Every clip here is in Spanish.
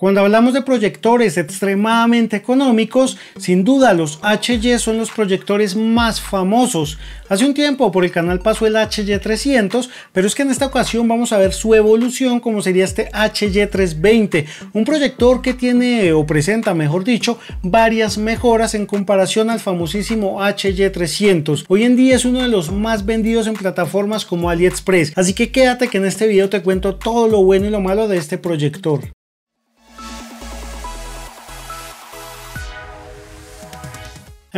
Cuando hablamos de proyectores extremadamente económicos, sin duda los HY son los proyectores más famosos. Hace un tiempo por el canal pasó el HY300, pero es que en esta ocasión vamos a ver su evolución como sería este HY320, un proyector que tiene o presenta, mejor dicho, varias mejoras en comparación al famosísimo HY300. Hoy en día es uno de los más vendidos en plataformas como AliExpress, así que quédate que en este video te cuento todo lo bueno y lo malo de este proyector.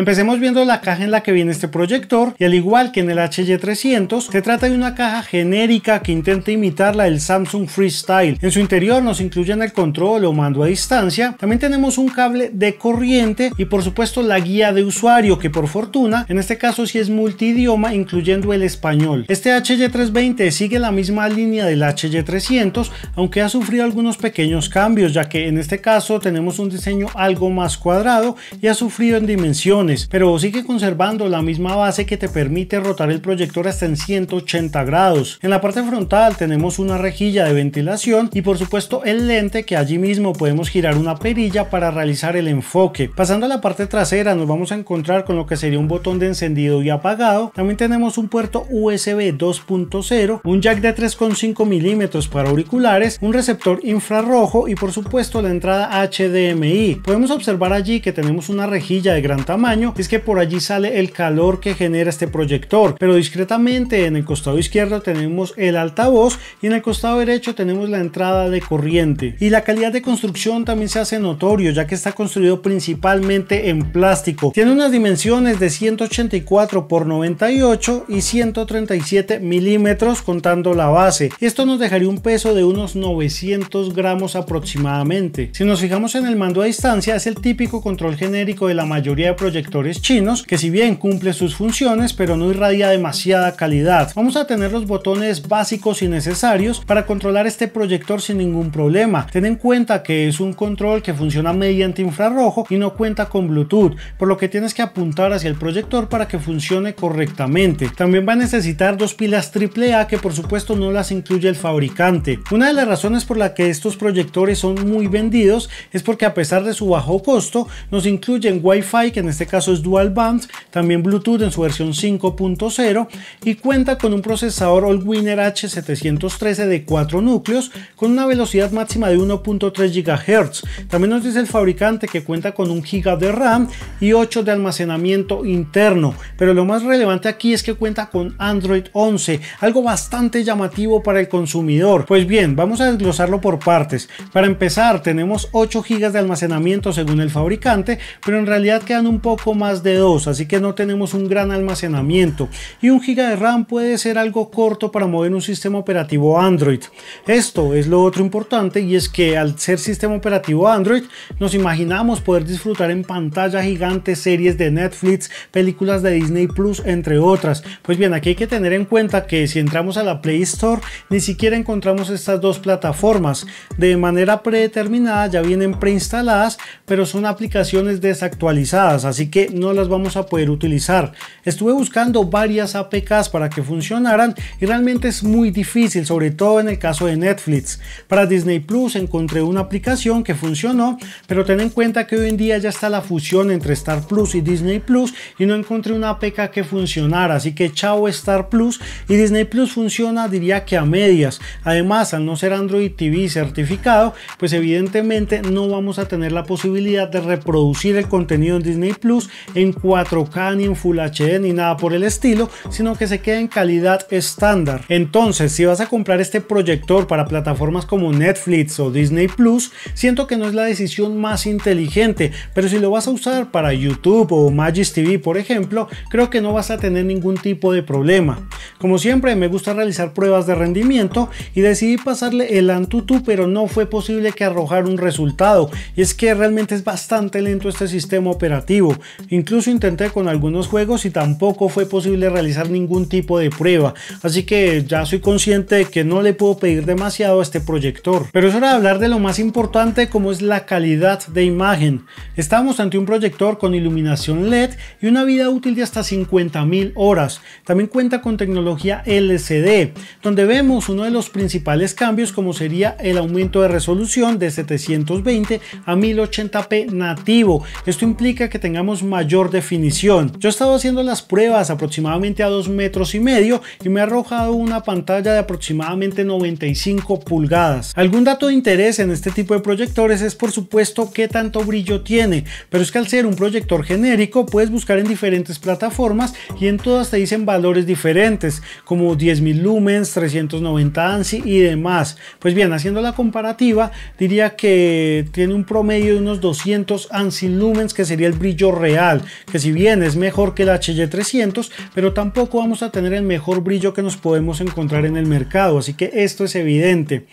Empecemos viendo la caja en la que viene este proyector y al igual que en el HY300 se trata de una caja genérica que intenta imitar la del Samsung Freestyle. En su interior nos incluyen el control o mando a distancia, también tenemos un cable de corriente y por supuesto la guía de usuario que por fortuna en este caso sí es multidioma incluyendo el español. Este HY320 sigue la misma línea del HY300 aunque ha sufrido algunos pequeños cambios ya que en este caso tenemos un diseño algo más cuadrado y ha sufrido en dimensiones pero sigue conservando la misma base que te permite rotar el proyector hasta en 180 grados. En la parte frontal tenemos una rejilla de ventilación y por supuesto el lente que allí mismo podemos girar una perilla para realizar el enfoque. Pasando a la parte trasera nos vamos a encontrar con lo que sería un botón de encendido y apagado. También tenemos un puerto USB 2.0, un jack de 3.5 milímetros para auriculares, un receptor infrarrojo y por supuesto la entrada HDMI. Podemos observar allí que tenemos una rejilla de gran tamaño es que por allí sale el calor que genera este proyector, pero discretamente en el costado izquierdo tenemos el altavoz y en el costado derecho tenemos la entrada de corriente. Y la calidad de construcción también se hace notorio ya que está construido principalmente en plástico. Tiene unas dimensiones de 184 x 98 y 137 milímetros contando la base. Esto nos dejaría un peso de unos 900 gramos aproximadamente. Si nos fijamos en el mando a distancia es el típico control genérico de la mayoría de proyectos proyectores chinos, que si bien cumple sus funciones, pero no irradia demasiada calidad. Vamos a tener los botones básicos y necesarios para controlar este proyector sin ningún problema. Ten en cuenta que es un control que funciona mediante infrarrojo y no cuenta con Bluetooth, por lo que tienes que apuntar hacia el proyector para que funcione correctamente. También va a necesitar dos pilas AAA que por supuesto no las incluye el fabricante. Una de las razones por la que estos proyectores son muy vendidos es porque a pesar de su bajo costo nos incluyen Wi-Fi que en este caso es Dual Band, también Bluetooth en su versión 5.0 y cuenta con un procesador Allwinner H713 de 4 núcleos con una velocidad máxima de 1.3 GHz. También nos dice el fabricante que cuenta con un GB de RAM y 8 de almacenamiento interno, pero lo más relevante aquí es que cuenta con Android 11, algo bastante llamativo para el consumidor. Pues bien, vamos a desglosarlo por partes. Para empezar, tenemos 8 GB de almacenamiento según el fabricante, pero en realidad quedan un poco más de dos así que no tenemos un gran almacenamiento y un giga de RAM puede ser algo corto para mover un sistema operativo Android. Esto es lo otro importante y es que al ser sistema operativo Android nos imaginamos poder disfrutar en pantalla gigante series de Netflix, películas de Disney Plus, entre otras. Pues bien, aquí hay que tener en cuenta que si entramos a la Play Store ni siquiera encontramos estas dos plataformas. De manera predeterminada ya vienen preinstaladas, pero son aplicaciones desactualizadas, así que no las vamos a poder utilizar. Estuve buscando varias APKs para que funcionaran y realmente es muy difícil, sobre todo en el caso de Netflix. Para Disney Plus encontré una aplicación que funcionó, pero ten en cuenta que hoy en día ya está la fusión entre Star Plus y Disney Plus y no encontré una APK que funcionara, así que chao Star Plus y Disney Plus funciona diría que a medias. Además, al no ser Android TV certificado, pues evidentemente no vamos a tener la posibilidad de reproducir el contenido en Disney Plus en 4K ni en Full HD ni nada por el estilo, sino que se queda en calidad estándar. Entonces, si vas a comprar este proyector para plataformas como Netflix o Disney Plus, siento que no es la decisión más inteligente, pero si lo vas a usar para YouTube o Magic TV, por ejemplo, creo que no vas a tener ningún tipo de problema. Como siempre, me gusta realizar pruebas de rendimiento y decidí pasarle el Antutu, pero no fue posible que arrojar un resultado. Y es que realmente es bastante lento este sistema operativo. Incluso intenté con algunos juegos y tampoco fue posible realizar ningún tipo de prueba, así que ya soy consciente de que no le puedo pedir demasiado a este proyector. Pero es hora de hablar de lo más importante como es la calidad de imagen. Estamos ante un proyector con iluminación LED y una vida útil de hasta 50.000 horas. También cuenta con tecnología LCD, donde vemos uno de los principales cambios como sería el aumento de resolución de 720 a 1080p nativo. Esto implica que tengamos mayor definición. Yo he estado haciendo las pruebas aproximadamente a 2 metros y medio y me ha arrojado una pantalla de aproximadamente 95 pulgadas. Algún dato de interés en este tipo de proyectores es por supuesto qué tanto brillo tiene, pero es que al ser un proyector genérico puedes buscar en diferentes plataformas y en todas te dicen valores diferentes como 10.000 lumens, 390 ANSI y demás. Pues bien, haciendo la comparativa diría que tiene un promedio de unos 200 ANSI lumens que sería el brillo real, que si bien es mejor que el HY300, pero tampoco vamos a tener el mejor brillo que nos podemos encontrar en el mercado, así que esto es evidente.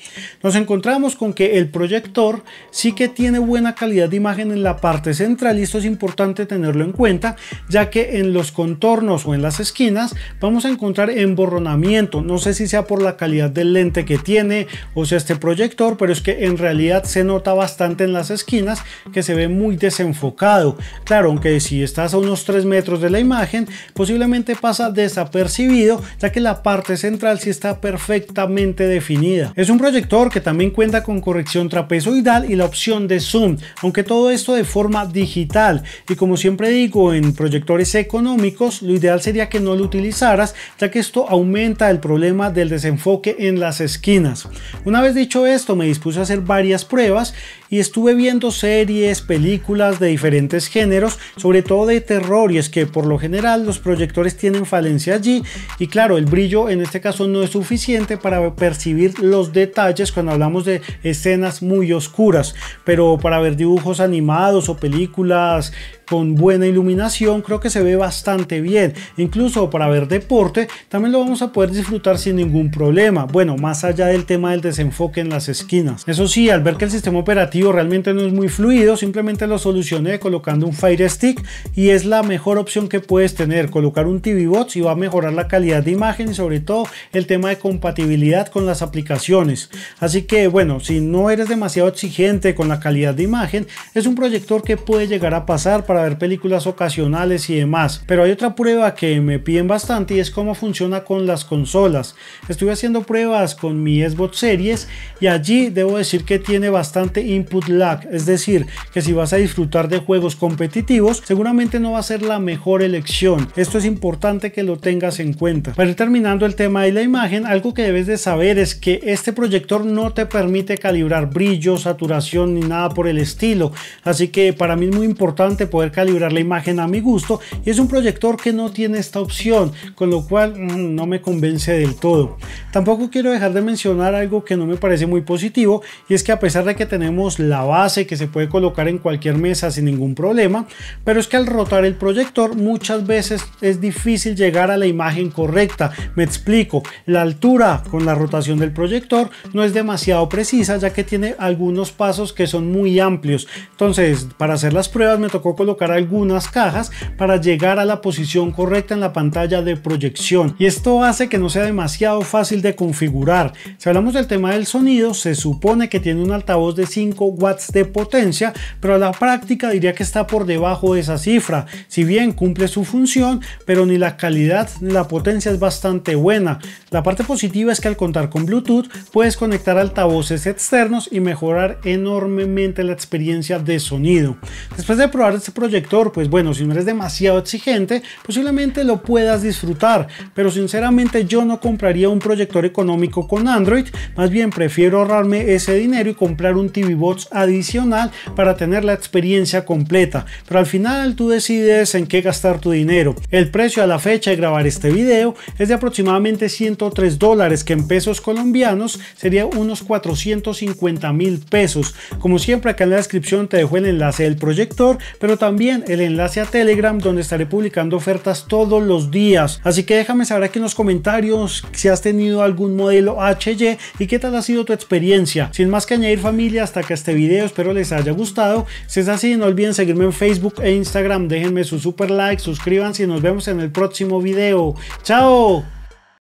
Nos encontramos con que el proyector sí que tiene buena calidad de imagen en la parte central y esto es importante tenerlo en cuenta, ya que en los contornos o en las esquinas vamos a encontrar emborronamiento, no sé si sea por la calidad del lente que tiene o sea este proyector, pero es que en realidad se nota bastante en las esquinas que se ve muy desenfocado. Claro, que si estás a unos 3 metros de la imagen, posiblemente pasa desapercibido, ya que la parte central si está perfectamente definida. Es un proyector que también cuenta con corrección trapezoidal y la opción de zoom, aunque todo esto de forma digital. Y como siempre digo, en proyectores económicos, lo ideal sería que no lo utilizaras, ya que esto aumenta el problema del desenfoque en las esquinas. Una vez dicho esto, me dispuse a hacer varias pruebas y estuve viendo series, películas de diferentes géneros, sobre todo de terror, y es que por lo general los proyectores tienen falencia allí, y claro, el brillo en este caso no es suficiente para percibir los detalles cuando hablamos de escenas muy oscuras, pero para ver dibujos animados o películas con buena iluminación, creo que se ve bastante bien. Incluso para ver deporte también lo vamos a poder disfrutar sin ningún problema. Bueno, más allá del tema del desenfoque en las esquinas. Eso sí, al ver que el sistema operativo realmente no es muy fluido, simplemente lo solucioné colocando un Fire Stick y es la mejor opción que puedes tener, colocar un TV Box y va a mejorar la calidad de imagen y sobre todo el tema de compatibilidad con las aplicaciones. Así que bueno, si no eres demasiado exigente con la calidad de imagen, es un proyector que puede llegar a pasar para ver películas ocasionales y demás. Pero hay otra prueba que me piden bastante y es cómo funciona con las consolas. Estuve haciendo pruebas con mi Xbox Series y allí debo decir que tiene bastante input lag. Es decir, que si vas a disfrutar de juegos competitivos, seguramente no va a ser la mejor elección. Esto es importante que lo tengas en cuenta. Para ir terminando el tema de la imagen, algo que debes de saber es que este proyector no te permite calibrar brillo, saturación ni nada por el estilo. Así que para mí es muy importante poder calibrar la imagen a mi gusto y es un proyector que no tiene esta opción, con lo cual mm, no me convence del todo. Tampoco quiero dejar de mencionar algo que no me parece muy positivo y es que a pesar de que tenemos la base que se puede colocar en cualquier mesa sin ningún problema, pero es que al rotar el proyector muchas veces es difícil llegar a la imagen correcta. Me explico, la altura con la rotación del proyector no es demasiado precisa ya que tiene algunos pasos que son muy amplios. Entonces, para hacer las pruebas me tocó colocar algunas cajas para llegar a la posición correcta en la pantalla de proyección y esto hace que no sea demasiado fácil de configurar. Si hablamos del tema del sonido, se supone que tiene un altavoz de 5 watts de potencia, pero a la práctica diría que está por debajo de esa cifra. Si bien cumple su función, pero ni la calidad ni la potencia es bastante buena. La parte positiva es que al contar con Bluetooth puedes conectar altavoces externos y mejorar enormemente la experiencia de sonido. Después de probar este proyecto, proyector, pues bueno, si no eres demasiado exigente, posiblemente lo puedas disfrutar, pero sinceramente yo no compraría un proyector económico con Android, más bien prefiero ahorrarme ese dinero y comprar un TV Box adicional para tener la experiencia completa, pero al final tú decides en qué gastar tu dinero. El precio a la fecha de grabar este video es de aproximadamente 103 dólares, que en pesos colombianos sería unos 450 mil pesos. Como siempre acá en la descripción te dejo el enlace del proyector, pero también también el enlace a Telegram donde estaré publicando ofertas todos los días. Así que déjame saber aquí en los comentarios si has tenido algún modelo HY y qué tal ha sido tu experiencia. Sin más que añadir familia, hasta que este video espero les haya gustado. Si es así, no olviden seguirme en Facebook e Instagram. Déjenme su super like, suscríbanse y nos vemos en el próximo video. ¡Chao!